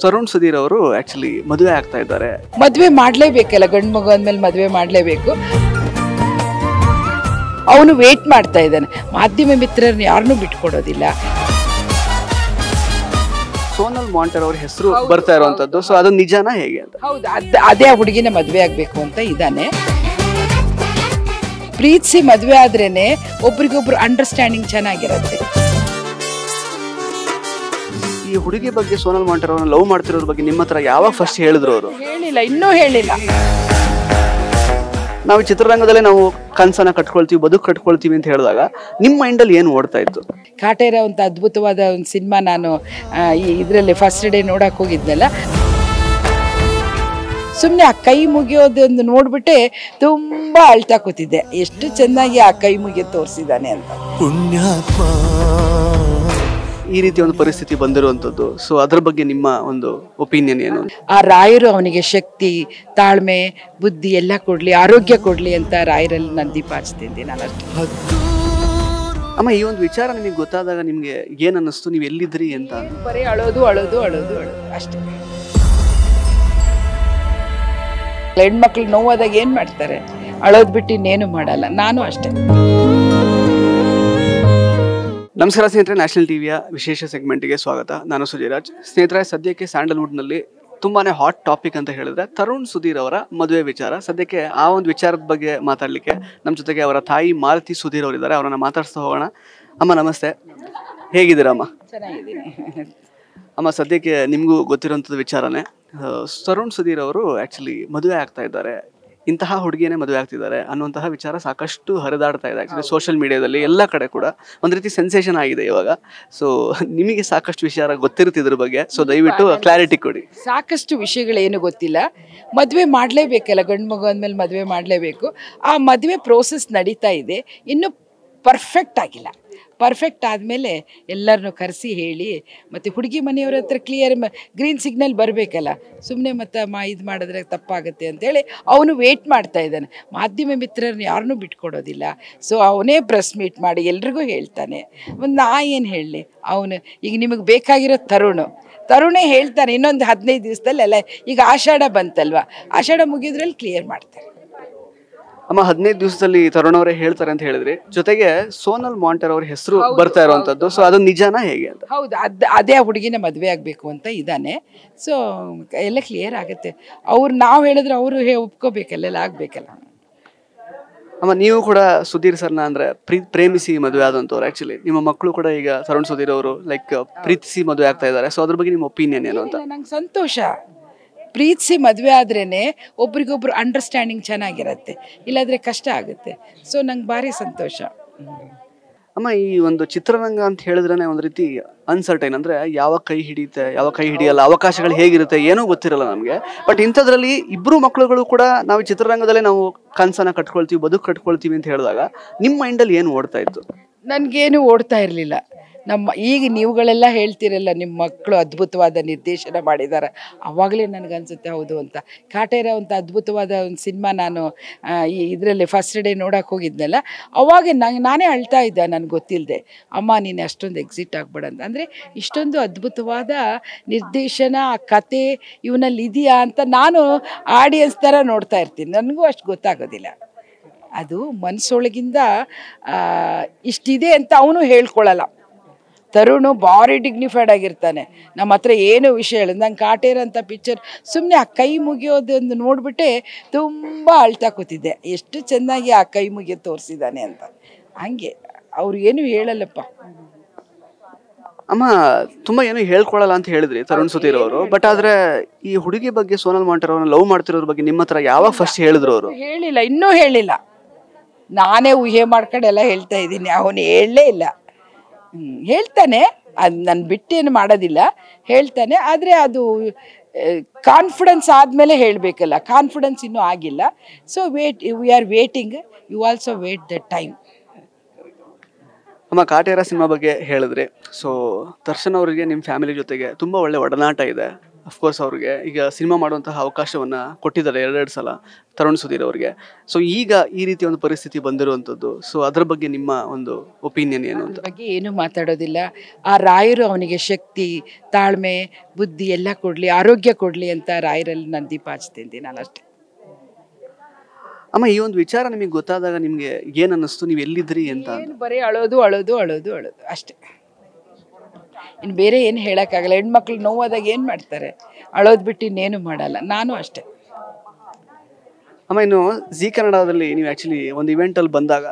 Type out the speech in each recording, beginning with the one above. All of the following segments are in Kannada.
ಸರುಣ್ ಸುಧೀರ್ ಅವರು ಆಕ್ಚುಲಿ ಮದುವೆ ಆಗ್ತಾ ಇದ್ದಾರೆ ಮದುವೆ ಮಾಡ್ಲೇಬೇಕಲ್ಲ ಗಂಡು ಮಗು ಅಂದ್ಮೇಲೆ ಮದುವೆ ಮಾಡಲೇಬೇಕು ಅವನು ವೇಟ್ ಮಾಡ್ತಾ ಇದ್ದಾನೆ ಮಾಧ್ಯಮ ಮಿತ್ರರನ್ನ ಯಾರನ್ನು ಬಿಟ್ಕೊಡೋದಿಲ್ಲ ಸೋನಲ್ ಮಾಂಟರ್ ಅವ್ರ ಹೆಸರು ಬರ್ತಾ ಇರುವಂತದ್ದು ಸೊ ಅದು ನಿಜಾನ ಹೇಗೆ ಅಂತ ಹೌದು ಅದೇ ಆ ಹುಡುಗಿನ ಮದುವೆ ಆಗಬೇಕು ಅಂತ ಇದ್ದಾನೆ ಪ್ರೀತಿಸಿ ಮದುವೆ ಆದ್ರೇನೆ ಒಬ್ರಿಗೊಬ್ರು ಅಂಡರ್ಸ್ಟ್ಯಾಂಡಿಂಗ್ ಚೆನ್ನಾಗಿರುತ್ತೆ ಈ ಹುಡುಗಿ ಬಗ್ಗೆ ಸೋನಲ್ ಮಾಂಟರ್ ಲವ್ ಮಾಡ್ತಿರೋದ್ರ ಬಗ್ಗೆ ನಿಮ್ಮ ಹತ್ರ ಯಾವಾಗ ಫಸ್ಟ್ ಹೇಳಿದ್ರು ಅವರು ಹೇಳಿಲ್ಲ ಇನ್ನೂ ಹೇಳಿಲ್ಲ ನಾವು ಚಿತ್ರರಂಗದಲ್ಲೇ ನಾವು ಕನಸನ್ನ ಕಟ್ಕೊಳ್ತೀವಿ ಬದುಕು ಕಟ್ಕೊಳ್ತೀವಿ ಅಂತ ಹೇಳಿದಾಗ ನಿಮ್ಮ ಮೈಂಡಲ್ಲಿ ಏನು ಓಡ್ತಾ ಇತ್ತು ಕಾಟೇರ ಒಂದು ಅದ್ಭುತವಾದ ಒಂದು ಸಿನಿಮಾ ನಾನು ಈ ಇದರಲ್ಲಿ ಫಸ್ಟ್ ಡೇ ನೋಡಕ್ಕೆ ಹೋಗಿದ್ನಲ್ಲ ಸುಮ್ಮನೆ ಆ ಕೈ ಮುಗಿಯೋದೊಂದು ನೋಡ್ಬಿಟ್ಟೆ ತುಂಬ ಅಳ್ತಾ ಕೂತಿದ್ದೆ ಎಷ್ಟು ಚೆನ್ನಾಗಿ ಆ ಕೈ ಮುಗಿಯೋದು ತೋರಿಸಿದ್ದಾನೆ ಅಂತ ಪುಣ್ಯಾತ್ಮ ಈ ರೀತಿ ಒಂದು ಪರಿಸ್ಥಿತಿ ಬಂದಿರುವಂಥದ್ದು ಸೊ ಅದರ ಬಗ್ಗೆ ನಿಮ್ಮ ಒಂದು ಒಪಿನಿಯನ್ ಏನು ಆ ರಾಯರು ಅವನಿಗೆ ಶಕ್ತಿ ತಾಳ್ಮೆ ಬುದ್ಧಿ ಎಲ್ಲ ಕೊಡಲಿ ಆರೋಗ್ಯ ಕೊಡಲಿ ಅಂತ ರಾಯರಲ್ಲಿ ನಾನು ದೀಪ ಹಚ್ತಿದ್ದೆ ಅಮ್ಮ ಈ ಒಂದು ವಿಚಾರ ನಿಮಗೆ ಗೊತ್ತಾದಾಗ ನಿಮಗೆ ಏನು ಅನ್ನಿಸ್ತು ನೀವು ಎಲ್ಲಿದ್ರಿ ಅಂತ ಬರೀ ಅಳೋದು ಅಳೋದು ಅಳೋದು ಅಳೋದು ಅಷ್ಟೇ ಹೆಣ್ಮಕ್ಳು ನೋವಾದಾಗ ಏನು ಮಾಡ್ತಾರೆ ಅಳೋದು ಬಿಟ್ಟು ಇನ್ನೇನು ಮಾಡಲ್ಲ ನಾನು ಅಷ್ಟೇ ನಮಸ್ಕಾರ ಸ್ನೇಹಿತರೆ ನ್ಯಾಷನಲ್ ಟಿವಿಯ ವಿಶೇಷ ಸೆಗ್ಮೆಂಟ್ಗೆ ಸ್ವಾಗತ ನಾನು ಸುಜಯರಾಜ್ ಸ್ನೇಹಿತರೆ ಸದ್ಯಕ್ಕೆ ಸ್ಯಾಂಡಲ್ವುಡ್ನಲ್ಲಿ ತುಂಬಾ ಹಾಟ್ ಟಾಪಿಕ್ ಅಂತ ಹೇಳಿದ್ರೆ ತರುಣ್ ಸುಧೀರ್ ಅವರ ಮದುವೆ ವಿಚಾರ ಸದ್ಯಕ್ಕೆ ಆ ಒಂದು ವಿಚಾರದ ಬಗ್ಗೆ ಮಾತಾಡಲಿಕ್ಕೆ ನಮ್ಮ ಜೊತೆಗೆ ಅವರ ತಾಯಿ ಮಾರುತಿ ಸುಧೀರ್ ಅವರಿದ್ದಾರೆ ಅವರನ್ನು ಮಾತಾಡಿಸ್ತಾ ಹೋಗೋಣ ಅಮ್ಮ ನಮಸ್ತೆ ಹೇಗಿದ್ದೀರಮ್ಮ ಅಮ್ಮ ಅಮ್ಮ ಸದ್ಯಕ್ಕೆ ನಿಮಗೂ ಗೊತ್ತಿರೋಂಥದ್ದು ವಿಚಾರನೇ ತರುಣ್ ಸುಧೀರ್ ಅವರು ಆ್ಯಕ್ಚುಲಿ ಮದುವೆ ಆಗ್ತಾ ಇದ್ದಾರೆ ಇಂತಹ ಹುಡುಗಿಯೇ ಮದುವೆ ಆಗ್ತಿದ್ದಾರೆ ಅನ್ನುವಂತಹ ವಿಚಾರ ಸಾಕಷ್ಟು ಹರಿದಾಡ್ತಾ ಇದೆ ಆ್ಯಕ್ಚುಲಿ ಸೋಷಿಯಲ್ ಮೀಡಿಯಾದಲ್ಲಿ ಎಲ್ಲ ಕಡೆ ಕೂಡ ಒಂದು ರೀತಿ ಸೆನ್ಸೇಷನ್ ಆಗಿದೆ ಇವಾಗ ಸೊ ನಿಮಗೆ ಸಾಕಷ್ಟು ವಿಚಾರ ಇದ್ರ ಬಗ್ಗೆ ಸೊ ದಯವಿಟ್ಟು ಕ್ಲಾರಿಟಿ ಕೊಡಿ ಸಾಕಷ್ಟು ವಿಷಯಗಳೇನು ಗೊತ್ತಿಲ್ಲ ಮದುವೆ ಮಾಡಲೇಬೇಕಲ್ಲ ಗಂಡು ಮಗು ಅಂದಮೇಲೆ ಮದುವೆ ಮಾಡಲೇಬೇಕು ಆ ಮದುವೆ ಪ್ರೋಸೆಸ್ ನಡೀತಾ ಇದೆ ಇನ್ನೂ ಪರ್ಫೆಕ್ಟ್ ಆಗಿಲ್ಲ ಪರ್ಫೆಕ್ಟ್ ಆದಮೇಲೆ ಎಲ್ಲರನ್ನೂ ಕರೆಸಿ ಹೇಳಿ ಮತ್ತು ಹುಡುಗಿ ಮನೆಯವ್ರ ಹತ್ರ ಕ್ಲಿಯರ್ ಗ್ರೀನ್ ಸಿಗ್ನಲ್ ಬರಬೇಕಲ್ಲ ಸುಮ್ಮನೆ ಮತ್ತು ಮಾ ಇದು ಮಾಡಿದ್ರೆ ತಪ್ಪಾಗುತ್ತೆ ಅಂತೇಳಿ ಅವನು ವೇಟ್ ಮಾಡ್ತಾ ಇದ್ದಾನೆ ಮಾಧ್ಯಮ ಮಿತ್ರರನ್ನ ಯಾರನ್ನೂ ಬಿಟ್ಕೊಡೋದಿಲ್ಲ ಸೊ ಅವನೇ ಪ್ರೆಸ್ ಮೀಟ್ ಮಾಡಿ ಎಲ್ರಿಗೂ ಹೇಳ್ತಾನೆ ಒಂದು ನಾ ಏನು ಹೇಳಲಿ ಅವನು ಈಗ ನಿಮಗೆ ಬೇಕಾಗಿರೋ ತರುಣ ತರುಣೇ ಹೇಳ್ತಾನೆ ಇನ್ನೊಂದು ಹದಿನೈದು ದಿವಸದಲ್ಲೆಲ್ಲ ಈಗ ಆಷಾಢ ಬಂತಲ್ವ ಆಷಾಢ ಮುಗಿದ್ರಲ್ಲಿ ಕ್ಲಿಯರ್ ಮಾಡ್ತಾರೆ ಅಮ್ಮ ಹದಿನೈದು ದಿವಸದಲ್ಲಿ ತರುಣ್ ಅವರೇ ಹೇಳ್ತಾರೆ ಅಂತ ಹೇಳಿದ್ರೆ ಜೊತೆಗೆ ಸೋನಲ್ ಮಾಂಟರ್ ಅವ್ರ ಹೆಸರು ಬರ್ತಾ ಇರುವಂತದ್ದು ಸೊ ಅದು ನಿಜಾನ ಹೇಗೆ ಅಂತ ಹೌದು ಅದ್ ಅದೇ ಆ ಹುಡುಗಿನ ಮದುವೆ ಆಗಬೇಕು ಅಂತ ಇದ್ದಾನೆ ಸೊ ಎಲ್ಲ ಕ್ಲಿಯರ್ ಆಗುತ್ತೆ ಅವ್ರು ನಾವು ಹೇಳಿದ್ರೆ ಅವರು ಹೇ ಒಪ್ಕೋಬೇಕಲ್ಲ ಆಗ್ಬೇಕಲ್ಲ ಅಮ್ಮ ನೀವು ಕೂಡ ಸುಧೀರ್ ಸರ್ನ ಅಂದ್ರೆ ಪ್ರೀ ಪ್ರೇಮಿಸಿ ಮದುವೆ ಆದಂತವ್ರು ಆಕ್ಚುಲಿ ನಿಮ್ಮ ಮಕ್ಕಳು ಕೂಡ ಈಗ ತರುಣ್ ಸುಧೀರ್ ಅವರು ಲೈಕ್ ಪ್ರೀತಿಸಿ ಮದುವೆ ಆಗ್ತಾ ಇದ್ದಾರೆ ಸೊ ಅದ್ರ ಬಗ್ಗೆ ನಿಮ್ಮ ಒಪಿನಿಯನ್ ಏನು ಅಂತ ನಂಗೆ ಸಂತೋಷ ಪ್ರೀತಿಸಿ ಮದುವೆ ಆದ್ರೇ ಒಬ್ರಿಗೊಬ್ರು ಅಂಡರ್ಸ್ಟ್ಯಾಂಡಿಂಗ್ ಚೆನ್ನಾಗಿರುತ್ತೆ ಇಲ್ಲಾದ್ರೆ ಕಷ್ಟ ಆಗುತ್ತೆ ಸೊ ನಂಗೆ ಭಾರಿ ಸಂತೋಷ ಅಮ್ಮ ಈ ಒಂದು ಚಿತ್ರರಂಗ ಅಂತ ಹೇಳಿದ್ರೆ ಒಂದು ರೀತಿ ಅನ್ಸರ್ಟೈನ್ ಅಂದ್ರೆ ಯಾವ ಕೈ ಹಿಡಿಯುತ್ತೆ ಯಾವ ಕೈ ಹಿಡಿಯಲ್ಲ ಅವಕಾಶಗಳು ಹೇಗಿರುತ್ತೆ ಏನೂ ಗೊತ್ತಿರಲ್ಲ ನಮಗೆ ಬಟ್ ಇಂಥದ್ರಲ್ಲಿ ಇಬ್ಬರು ಮಕ್ಕಳುಗಳು ಕೂಡ ನಾವು ಚಿತ್ರರಂಗದಲ್ಲೇ ನಾವು ಕನಸನ್ನ ಕಟ್ಕೊಳ್ತೀವಿ ಬದುಕು ಕಟ್ಕೊಳ್ತೀವಿ ಅಂತ ಹೇಳಿದಾಗ ನಿಮ್ಮ ಮೈಂಡಲ್ಲಿ ಏನು ಓಡ್ತಾ ಇತ್ತು ನನಗೇನು ಓಡ್ತಾ ಇರಲಿಲ್ಲ ನಮ್ಮ ಈಗ ನೀವುಗಳೆಲ್ಲ ಹೇಳ್ತಿರಲ್ಲ ನಿಮ್ಮ ಮಕ್ಕಳು ಅದ್ಭುತವಾದ ನಿರ್ದೇಶನ ಮಾಡಿದ್ದಾರೆ ಆವಾಗಲೇ ನನಗನ್ಸುತ್ತೆ ಹೌದು ಅಂತ ಕಾಟೇರ ಅಂತ ಅದ್ಭುತವಾದ ಒಂದು ಸಿನಿಮಾ ನಾನು ಈ ಇದರಲ್ಲಿ ಫಸ್ಟ್ ಡೇ ನೋಡೋಕೆ ಹೋಗಿದ್ನಲ್ಲ ಅವಾಗ ನಂಗೆ ನಾನೇ ಅಳ್ತಾ ಇದ್ದೆ ನನಗೆ ಗೊತ್ತಿಲ್ಲದೆ ಅಮ್ಮ ನೀನು ಅಷ್ಟೊಂದು ಎಕ್ಸಿಟ್ ಆಗ್ಬೇಡ ಅಂತ ಅಂದರೆ ಇಷ್ಟೊಂದು ಅದ್ಭುತವಾದ ನಿರ್ದೇಶನ ಆ ಕತೆ ಇವನಲ್ಲಿ ಇದೆಯಾ ಅಂತ ನಾನು ಆಡಿಯನ್ಸ್ ಥರ ನೋಡ್ತಾ ಇರ್ತೀನಿ ನನಗೂ ಅಷ್ಟು ಗೊತ್ತಾಗೋದಿಲ್ಲ ಅದು ಮನಸ್ಸೊಳಗಿಂದ ಇಷ್ಟಿದೆ ಅಂತ ಅವನು ಹೇಳ್ಕೊಳ್ಳಲ್ಲ ತರುಣು ಭಾರಿ ಡಿಗ್ನಿಫೈಡ್ ಆಗಿರ್ತಾನೆ ನಮ್ಮ ಹತ್ರ ಏನು ವಿಷಯ ಹೇಳಿ ನಂಗೆ ಕಾಟೇರ ಪಿಕ್ಚರ್ ಸುಮ್ಮನೆ ಆ ಕೈ ಮುಗಿಯೋದೊಂದು ನೋಡ್ಬಿಟ್ಟೆ ತುಂಬ ಅಳ್ತಾ ಕೂತಿದ್ದೆ ಎಷ್ಟು ಚೆನ್ನಾಗಿ ಆ ಕೈ ಮುಗಿಯೋದು ತೋರಿಸಿದ್ದಾನೆ ಅಂತ ಹಂಗೆ ಅವ್ರು ಏನು ಹೇಳಲ್ಲಪ್ಪ ಅಮ್ಮ ತುಂಬಾ ಏನು ಹೇಳ್ಕೊಳಲ್ಲ ಅಂತ ಹೇಳಿದ್ರಿ ತರುಣ್ ಸುತೀರ್ ಅವರು ಬಟ್ ಆದ್ರೆ ಈ ಹುಡುಗಿ ಬಗ್ಗೆ ಸೋನಲ್ ಮಾಂಟರ್ ಲವ್ ಮಾಡ್ತಿರೋ ಬಗ್ಗೆ ನಿಮ್ಮ ಹತ್ರ ಯಾವಾಗ ಫಸ್ಟ್ ಹೇಳಿದ್ರು ಅವರು ಹೇಳಿಲ್ಲ ಇನ್ನೂ ಹೇಳಿಲ್ಲ ನಾನೇ ಊಹೆ ಮಾಡ್ಕೊಂಡು ಎಲ್ಲ ಹೇಳ್ತಾ ಇದ್ದೀನಿ ಅವನು ಹೇಳಲೇ ಇಲ್ಲ ಹೇಳ್ತಾನೆ ಅದು ನಾನು ಬಿಟ್ಟೇನು ಮಾಡೋದಿಲ್ಲ ಹೇಳ್ತಾನೆ ಆದರೆ ಅದು ಕಾನ್ಫಿಡೆನ್ಸ್ ಆದಮೇಲೆ ಹೇಳಬೇಕಲ್ಲ ಕಾನ್ಫಿಡೆನ್ಸ್ ಇನ್ನೂ ಆಗಿಲ್ಲ so wait we are waiting you also wait the time ಅಮ್ಮ ಕಾಟೇರ ಸಿನಿಮಾ ಬಗ್ಗೆ ಹೇಳಿದ್ರೆ ಸೊ ದರ್ಶನ್ ಅವರಿಗೆ ನಿಮ್ಮ ಫ್ಯಾಮಿಲಿ ಜೊತೆಗೆ ತುಂಬ ಒಳ್ಳೆ ಒಡನಾಟ ಇದೆ ಅಫ್ಕೋರ್ಸ್ ಅವ್ರಿಗೆ ಈಗ ಸಿನಿಮಾ ಮಾಡುವಂತಹ ಅವಕಾಶವನ್ನು ಕೊಟ್ಟಿದ್ದಾರೆ ಎರಡೆರಡು ಸಲ ತರುಣ್ ಸುಧೀರ್ ಅವರಿಗೆ ಸೊ ಈಗ ಈ ರೀತಿ ಒಂದು ಪರಿಸ್ಥಿತಿ ಬಂದಿರುವಂಥದ್ದು ಸೊ ಅದರ ಬಗ್ಗೆ ನಿಮ್ಮ ಒಂದು ಒಪಿನಿಯನ್ ಏನು ಅಂತ ಬಗ್ಗೆ ಏನೂ ಮಾತಾಡೋದಿಲ್ಲ ಆ ರಾಯರು ಅವನಿಗೆ ಶಕ್ತಿ ತಾಳ್ಮೆ ಬುದ್ಧಿ ಎಲ್ಲ ಕೊಡಲಿ ಆರೋಗ್ಯ ಕೊಡಲಿ ಅಂತ ರಾಯರಲ್ಲಿ ನಾನು ದೀಪ ಹಚ್ತೀನಿ ನಾನು ಅಷ್ಟೇ ಅಮ್ಮ ಈ ಒಂದು ವಿಚಾರ ನಿಮಗೆ ಗೊತ್ತಾದಾಗ ನಿಮಗೆ ಏನು ಅನ್ನಿಸ್ತು ನೀವು ಎಲ್ಲಿದ್ರಿ ಅಂತ ಬರೀ ಅಳೋದು ಅಳೋದು ಅಳೋದು ಅಳೋದು ಅಷ್ಟೇ ಇನ್ನು ಬೇರೆ ಏನು ಹೇಳೋಕ್ಕಾಗಲ್ಲ ಹೆಣ್ಮಕ್ಳು ನೋವಾದಾಗ ಏನು ಮಾಡ್ತಾರೆ ಅಳೋದು ಬಿಟ್ಟು ಇನ್ನೇನು ಮಾಡಲ್ಲ ನಾನು ಅಷ್ಟೇ ಅಮ್ಮ ಇನ್ನು ಜಿ ಕನ್ನಡದಲ್ಲಿ ನೀವು ಆ್ಯಕ್ಚುಲಿ ಒಂದು ಇವೆಂಟಲ್ಲಿ ಬಂದಾಗ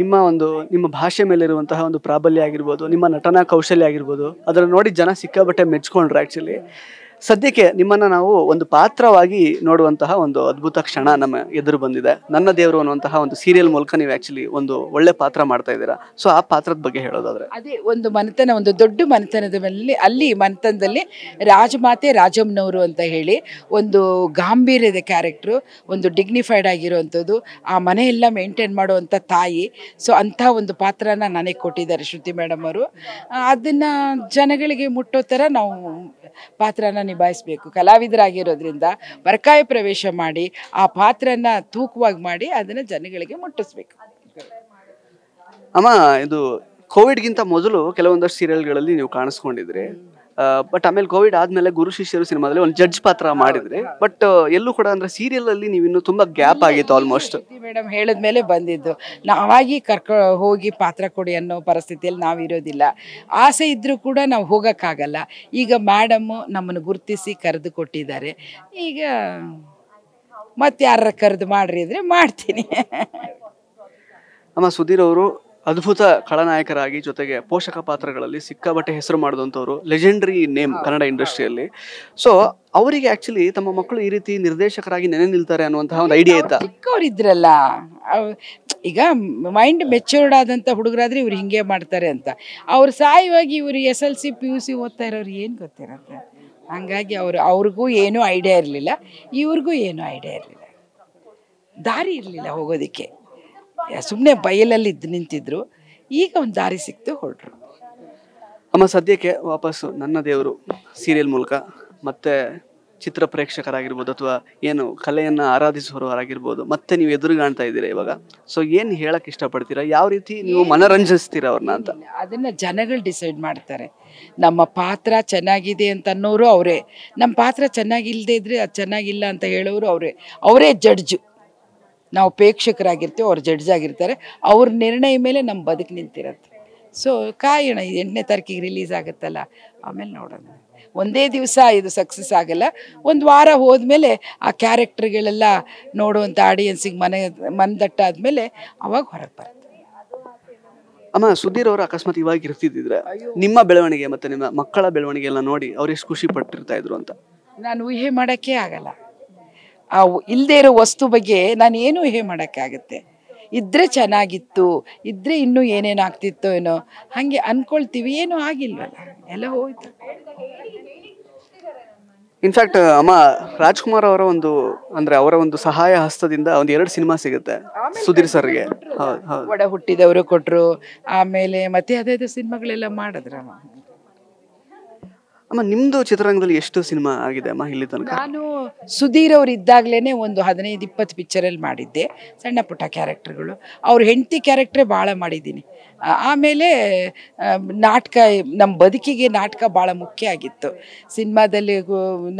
ನಿಮ್ಮ ಒಂದು ನಿಮ್ಮ ಭಾಷೆ ಮೇಲಿರುವಂತಹ ಒಂದು ಪ್ರಾಬಲ್ಯ ಆಗಿರ್ಬೋದು ನಿಮ್ಮ ನಟನಾ ಕೌಶಲ್ಯ ಆಗಿರ್ಬೋದು ಅದನ್ನು ನೋಡಿ ಜನ ಸಿಕ್ಕಾಬಟ್ಟೆ ಮೆಚ್ಕೊಂಡ್ರು ಆ್ಯಕ್ಚುಲಿ ಸದ್ಯಕ್ಕೆ ನಿಮ್ಮನ್ನ ನಾವು ಒಂದು ಪಾತ್ರವಾಗಿ ನೋಡುವಂತಹ ಒಂದು ಅದ್ಭುತ ಕ್ಷಣ ನಮ್ಮ ಎದುರು ಬಂದಿದೆ ನನ್ನ ದೇವರು ಅನ್ನುವಂತಹ ಒಂದು ಸೀರಿಯಲ್ ಮೂಲಕ ನೀವು ಆಕ್ಚುಲಿ ಒಂದು ಒಳ್ಳೆ ಪಾತ್ರ ಮಾಡ್ತಾ ಇದ್ದೀರಾ ಸೊ ಆ ಪಾತ್ರದ ಬಗ್ಗೆ ಹೇಳೋದಾದ್ರೆ ಅದೇ ಒಂದು ಮನೆತನ ಒಂದು ದೊಡ್ಡ ಮನೆತನದ ಮೇಲೆ ಅಲ್ಲಿ ಮನೆತನದಲ್ಲಿ ರಾಜಮಾತೆ ರಾಜಮ್ಮನವರು ಅಂತ ಹೇಳಿ ಒಂದು ಗಾಂಭೀರ್ಯದ ಕ್ಯಾರೆಕ್ಟ್ರು ಒಂದು ಡಿಗ್ನಿಫೈಡ್ ಆಗಿರುವಂಥದ್ದು ಆ ಮನೆಯೆಲ್ಲ ಮೇಂಟೈನ್ ಮಾಡುವಂಥ ತಾಯಿ ಸೊ ಅಂಥ ಒಂದು ಪಾತ್ರನ ನನಗೆ ಕೊಟ್ಟಿದ್ದಾರೆ ಶ್ರುತಿ ಮೇಡಮ್ ಅವರು ಅದನ್ನು ಜನಗಳಿಗೆ ಮುಟ್ಟೋ ಥರ ನಾವು ಪಾತ್ರನ ನಿಭಾಯಿಸಬೇಕು ಕಲಾವಿದರಾಗಿರೋದ್ರಿಂದ ಬರ್ಕಾಯ ಪ್ರವೇಶ ಮಾಡಿ ಆ ಪಾತ್ರನ ತೂಕವಾಗಿ ಮಾಡಿ ಅದನ್ನು ಜನಗಳಿಗೆ ಮುಟ್ಟಿಸ್ಬೇಕು ಅಮ್ಮ ಇದು ಕೋವಿಡ್ಗಿಂತ ಮೊದಲು ಕೆಲವೊಂದಷ್ಟು ಸೀರಿಯಲ್ಗಳಲ್ಲಿ ನೀವು ಕಾಣಿಸ್ಕೊಂಡಿದ್ರೆ ಬಟ್ ಆಮೇಲೆ ಕೋವಿಡ್ ಆದ್ಮೇಲೆ ಗುರು ಶಿಷ್ಯರು ಸಿನಿಮಾದಲ್ಲಿ ಒಂದು ಜಡ್ಜ್ ಪಾತ್ರ ಮಾಡಿದ್ರಿ ಬಟ್ ಎಲ್ಲೂ ಕೂಡ ಅಂದ್ರೆ ಸೀರಿಯಲ್ ಅಲ್ಲಿ ನೀವು ಇನ್ನು ತುಂಬಾ ಗ್ಯಾಪ್ ಆಗಿತ್ತು ಆಲ್ಮೋಸ್ಟ್ ಮೇಡಮ್ ಹೇಳಿದ್ಮೇಲೆ ಬಂದಿದ್ದು ನಾವಾಗಿ ಕರ್ಕೊ ಹೋಗಿ ಪಾತ್ರ ಕೊಡಿ ಅನ್ನೋ ಪರಿಸ್ಥಿತಿಯಲ್ಲಿ ನಾವು ಇರೋದಿಲ್ಲ ಆಸೆ ಇದ್ರೂ ಕೂಡ ನಾವು ಹೋಗಕ್ಕಾಗಲ್ಲ ಈಗ ಮೇಡಮ್ ನಮ್ಮನ್ನು ಗುರುತಿಸಿ ಕರೆದು ಕೊಟ್ಟಿದ್ದಾರೆ ಈಗ ಮತ್ತೆ ಯಾರ ಕರೆದು ಮಾಡ್ರಿ ಅಂದ್ರೆ ಮಾಡ್ತೀನಿ ಅಮ್ಮ ಸುಧೀರ್ ಅವರು ಅದ್ಭುತ ಖಳನಾಯಕರಾಗಿ ಜೊತೆಗೆ ಪೋಷಕ ಪಾತ್ರಗಳಲ್ಲಿ ಸಿಕ್ಕಾಬಟ್ಟೆ ಹೆಸರು ಮಾಡಿದಂಥವ್ರು ಲೆಜೆಂಡರಿ ನೇಮ್ ಕನ್ನಡ ಇಂಡಸ್ಟ್ರಿಯಲ್ಲಿ ಸೊ ಅವರಿಗೆ ಆಕ್ಚುಲಿ ತಮ್ಮ ಮಕ್ಕಳು ಈ ರೀತಿ ನಿರ್ದೇಶಕರಾಗಿ ನೆನೆ ನಿಲ್ತಾರೆ ಅನ್ನುವಂತಹ ಒಂದು ಐಡಿಯಾ ಅವ್ರು ಚಿಕ್ಕವರಿದ್ರಲ್ಲ ಈಗ ಮೈಂಡ್ ಮೆಚೂರ್ಡ್ ಆದಂಥ ಹುಡುಗರಾದ್ರೆ ಇವ್ರು ಹಿಂಗೆ ಮಾಡ್ತಾರೆ ಅಂತ ಅವ್ರು ಸಾಯುವಾಗಿ ಇವರು S L C P U C ಓದ್ತಾ ಇರೋರು ಏನು ಗೊತ್ತಿರತ್ತೆ ಹಂಗಾಗಿ ಅವರು ಅವ್ರಿಗೂ ಏನೂ ಐಡಿಯಾ ಇರಲಿಲ್ಲ ಇವ್ರಿಗೂ ಏನೂ ಐಡಿಯಾ ಇರಲಿಲ್ಲ ದಾರಿ ಇರಲಿಲ್ಲ ಹೋಗೋದಕ್ಕೆ ಸುಮ್ಮನೆ ಬಯಲಲ್ಲಿ ಇದ್ದು ನಿಂತಿದ್ರು ಈಗ ಒಂದು ದಾರಿ ಸಿಕ್ತು ಹೊರಟ್ರು ಅಮ್ಮ ಸದ್ಯಕ್ಕೆ ವಾಪಸ್ಸು ನನ್ನ ದೇವರು ಸೀರಿಯಲ್ ಮೂಲಕ ಮತ್ತೆ ಚಿತ್ರ ಪ್ರೇಕ್ಷಕರಾಗಿರ್ಬೋದು ಅಥವಾ ಏನು ಕಲೆಯನ್ನು ಆರಾಧಿಸುವವರಾಗಿರ್ಬೋದು ಮತ್ತೆ ನೀವು ಎದುರು ಕಾಣ್ತಾ ಇದ್ದೀರಾ ಇವಾಗ ಸೊ ಏನು ಹೇಳಕ್ಕೆ ಇಷ್ಟಪಡ್ತೀರಾ ಯಾವ ರೀತಿ ನೀವು ಮನರಂಜಿಸ್ತೀರಾ ಅವ್ರನ್ನ ಅಂತ ಅದನ್ನು ಜನಗಳು ಡಿಸೈಡ್ ಮಾಡ್ತಾರೆ ನಮ್ಮ ಪಾತ್ರ ಚೆನ್ನಾಗಿದೆ ಅಂತ ಅನ್ನೋರು ಅವರೇ ನಮ್ಮ ಪಾತ್ರ ಚೆನ್ನಾಗಿಲ್ಲದೆ ಇದ್ರೆ ಅದು ಚೆನ್ನಾಗಿಲ್ಲ ಅಂತ ಹೇಳೋರು ಅವರೇ ಅವರೇ ಜಡ್ಜು ನಾವು ಪ್ರೇಕ್ಷಕರಾಗಿರ್ತೀವಿ ಅವ್ರ ಜಡ್ಜ್ ಆಗಿರ್ತಾರೆ ಅವ್ರ ನಿರ್ಣಯ ಮೇಲೆ ನಮ್ಮ ಬದುಕು ನಿಂತಿರತ್ತೆ ಸೊ ಕಾಯೋಣ ಎಂಟನೇ ತಾರೀಕಿಗೆ ರಿಲೀಸ್ ಆಗುತ್ತಲ್ಲ ಆಮೇಲೆ ನೋಡೋಣ ಒಂದೇ ದಿವಸ ಇದು ಸಕ್ಸಸ್ ಆಗಲ್ಲ ಒಂದು ವಾರ ಹೋದ್ಮೇಲೆ ಆ ಕ್ಯಾರೆಕ್ಟರ್ಗಳೆಲ್ಲ ನೋಡುವಂಥ ಆಡಿಯನ್ಸಿಗೆ ಮನೆ ಮನದಟ್ಟಾದ್ಮೇಲೆ ಅವಾಗ ಹೊರಗೆ ಬರುತ್ತೆ ಅಮ್ಮ ಸುಧೀರ್ ಅವರು ಅಕಸ್ಮಾತ್ ಇವಾಗ ಇರ್ತಿದ್ರೆ ನಿಮ್ಮ ಬೆಳವಣಿಗೆ ಮತ್ತು ನಿಮ್ಮ ಮಕ್ಕಳ ಬೆಳವಣಿಗೆ ಎಲ್ಲ ನೋಡಿ ಅವ್ರು ಎಷ್ಟು ಖುಷಿ ಪಟ್ಟಿರ್ತಾ ಇದ್ರು ಅಂತ ನಾನು ಊಹೆ ಮಾಡೋಕ್ಕೇ ಆಗಲ್ಲ ಆ ಇಲ್ಲದೆ ಇರೋ ವಸ್ತು ಬಗ್ಗೆ ನಾನು ಏನು ಹೇ ಮಾಡೋಕ್ಕಾಗತ್ತೆ ಇದ್ರೆ ಚೆನ್ನಾಗಿತ್ತು ಇದ್ರೆ ಇನ್ನೂ ಏನೇನು ಆಗ್ತಿತ್ತೋ ಏನೋ ಹಾಗೆ ಅನ್ಕೊಳ್ತೀವಿ ಏನೂ ಆಗಿಲ್ವಲ್ಲ ಎಲ್ಲ ಹೋಯ್ತು ಇನ್ಫ್ಯಾಕ್ಟ್ ಅಮ್ಮ ರಾಜ್ಕುಮಾರ್ ಅವರ ಒಂದು ಅಂದ್ರೆ ಅವರ ಒಂದು ಸಹಾಯ ಹಸ್ತದಿಂದ ಒಂದು ಎರಡು ಸಿನಿಮಾ ಸಿಗುತ್ತೆ ಸುಧೀರ್ ಸರ್ಗೆ ಒಡ ಹುಟ್ಟಿದವರು ಕೊಟ್ಟರು ಆಮೇಲೆ ಮತ್ತೆ ಅದೇ ಸಿನಿಮಾಗಳೆಲ್ಲ ಮಾಡಿದ್ರಮ್ಮ ಅಮ್ಮ ನಿಮ್ದು ಚಿತ್ರರಂಗದಲ್ಲಿ ಎಷ್ಟು ಸಿನಿಮಾ ಆಗಿದೆ ಅಮ್ಮ ಇಲ್ಲಿ ತನಕ ನಾನು ಸುಧೀರ್ ಅವರು ಇದ್ದಾಗ್ಲೇನೆ ಒಂದು ಹದಿನೈದು ಇಪ್ಪತ್ತು ಪಿಕ್ಚರಲ್ಲಿ ಮಾಡಿದ್ದೆ ಸಣ್ಣ ಪುಟ್ಟ ಕ್ಯಾರೆಕ್ಟರ್ಗಳು ಅವ್ರ ಹೆಂಡತಿ ಕ್ಯಾರೆಕ್ಟ್ರೇ ಭಾಳ ಮಾಡಿದ್ದೀನಿ ಆಮೇಲೆ ನಾಟಕ ನಮ್ಮ ಬದುಕಿಗೆ ನಾಟಕ ಭಾಳ ಮುಖ್ಯ ಆಗಿತ್ತು ಸಿನಿಮಾದಲ್ಲಿ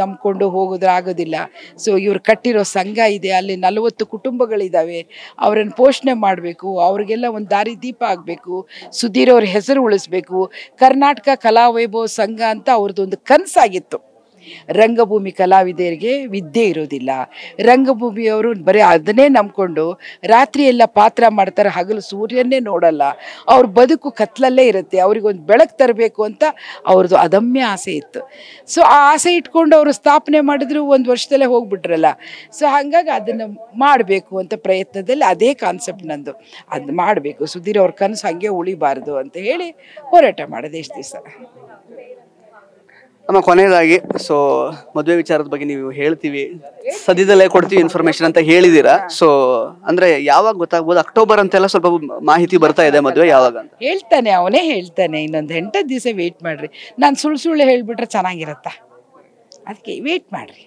ನಂಬ್ಕೊಂಡು ಹೋಗೋದ್ರಾಗೋದಿಲ್ಲ ಆಗೋದಿಲ್ಲ ಸೊ ಇವರು ಕಟ್ಟಿರೋ ಸಂಘ ಇದೆ ಅಲ್ಲಿ ನಲವತ್ತು ಕುಟುಂಬಗಳಿದ್ದಾವೆ ಅವರನ್ನು ಪೋಷಣೆ ಮಾಡಬೇಕು ಅವ್ರಿಗೆಲ್ಲ ಒಂದು ದಾರಿ ದೀಪ ಆಗಬೇಕು ಸುಧೀರ್ ಅವ್ರ ಹೆಸರು ಉಳಿಸ್ಬೇಕು ಕರ್ನಾಟಕ ಕಲಾ ವೈಭವ ಸಂಘ ಅಂತ ಒಂದು ಕನಸಾಗಿತ್ತು ರಂಗಭೂಮಿ ಕಲಾವಿದರಿಗೆ ವಿದ್ಯೆ ಇರೋದಿಲ್ಲ ರಂಗಭೂಮಿಯವರು ಬರೀ ಅದನ್ನೇ ನಂಬಿಕೊಂಡು ರಾತ್ರಿ ಎಲ್ಲ ಪಾತ್ರ ಮಾಡ್ತಾರೆ ಹಗಲು ಸೂರ್ಯನ್ನೇ ನೋಡಲ್ಲ ಅವ್ರ ಬದುಕು ಕತ್ಲಲ್ಲೇ ಇರುತ್ತೆ ಅವ್ರಿಗೊಂದು ಬೆಳಕು ತರಬೇಕು ಅಂತ ಅವ್ರದ್ದು ಅದಮ್ಯ ಆಸೆ ಇತ್ತು ಸೊ ಆ ಆಸೆ ಇಟ್ಕೊಂಡು ಅವರು ಸ್ಥಾಪನೆ ಮಾಡಿದ್ರು ಒಂದು ವರ್ಷದಲ್ಲೇ ಹೋಗ್ಬಿಟ್ರಲ್ಲ ಸೊ ಹಂಗಾಗಿ ಅದನ್ನು ಮಾಡಬೇಕು ಅಂತ ಪ್ರಯತ್ನದಲ್ಲಿ ಅದೇ ಕಾನ್ಸೆಪ್ಟ್ ನಂದು ಅದು ಮಾಡಬೇಕು ಸುಧೀರ್ ಅವ್ರ ಕನಸು ಹಾಗೆ ಉಳಿಬಾರ್ದು ಅಂತ ಹೇಳಿ ಹೋರಾಟ ಮಾಡೋದು ಎಷ್ಟು ದಿವಸ ಅಮ್ಮ ಕೊನೆಯದಾಗಿ ಸೊ ಮದುವೆ ವಿಚಾರದ ಬಗ್ಗೆ ನೀವು ಹೇಳ್ತೀವಿ ಸದ್ಯದಲ್ಲೇ ಕೊಡ್ತೀವಿ ಇನ್ಫಾರ್ಮೇಶನ್ ಅಂತ ಹೇಳಿದೀರಾ ಸೊ ಅಂದ್ರೆ ಯಾವಾಗ ಗೊತ್ತಾಗ್ಬೋದು ಅಕ್ಟೋಬರ್ ಅಂತೆಲ್ಲ ಸ್ವಲ್ಪ ಮಾಹಿತಿ ಬರ್ತಾ ಇದೆ ಮದುವೆ ಯಾವಾಗ ಹೇಳ್ತಾನೆ ಅವನೇ ಹೇಳ್ತಾನೆ ಇನ್ನೊಂದು ಎಂಟತ್ತು ದಿವಸ ವೇಟ್ ಮಾಡ್ರಿ ನಾನು ಸುಳ್ಳು ಸುಳ್ಳು ಹೇಳ್ಬಿಟ್ರೆ ಚೆನ್ನಾಗಿರತ್ತ ಅದಕ್ಕೆ ವೇಟ್ ಮಾಡ್ರಿ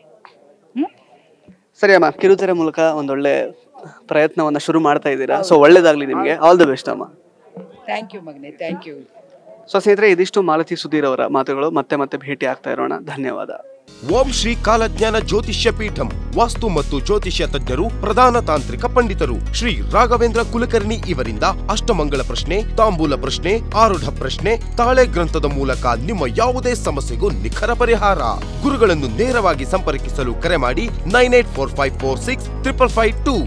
ಸರಿ ಅಮ್ಮ ಕಿರುತೆರೆ ಮೂಲಕ ಒಂದೊಳ್ಳೆ ಪ್ರಯತ್ನವನ್ನು ಶುರು ಮಾಡ್ತಾ ಇದ್ದೀರಾ ಸೊ ಒಳ್ಳೇದಾಗ್ಲಿ ನಿಮಗೆ ಆಲ್ ದ ಬೆಸ್ಟ್ ಅಮ್ಮ ಥ್ಯಾಂಕ್ ಯು ಮಗನೇ ಥ್ಯಾಂಕ್ ಯು ಸೊ ಸ್ನೇಹಿತರೆ ಇದಿಷ್ಟು ಮಾಲತಿ ಸುಧೀರ್ ಅವರ ಮಾತುಗಳು ಮತ್ತೆ ಮತ್ತೆ ಭೇಟಿ ಆಗ್ತಾ ಇರೋಣ ಧನ್ಯವಾದ ಓಂ ಶ್ರೀ ಕಾಲಜ್ಞಾನ ಜ್ಯೋತಿಷ್ಯ ಪೀಠಂ ವಾಸ್ತು ಮತ್ತು ಜ್ಯೋತಿಷ್ಯ ತಜ್ಞರು ಪ್ರಧಾನ ತಾಂತ್ರಿಕ ಪಂಡಿತರು ಶ್ರೀ ರಾಘವೇಂದ್ರ ಕುಲಕರ್ಣಿ ಇವರಿಂದ ಅಷ್ಟಮಂಗಳ ಪ್ರಶ್ನೆ ತಾಂಬೂಲ ಪ್ರಶ್ನೆ ಆರುಢ ಪ್ರಶ್ನೆ ತಾಳೆ ಗ್ರಂಥದ ಮೂಲಕ ನಿಮ್ಮ ಯಾವುದೇ ಸಮಸ್ಯೆಗೂ ನಿಖರ ಪರಿಹಾರ ಗುರುಗಳನ್ನು ನೇರವಾಗಿ ಸಂಪರ್ಕಿಸಲು ಕರೆ ಮಾಡಿ nine eight four five four six triple five two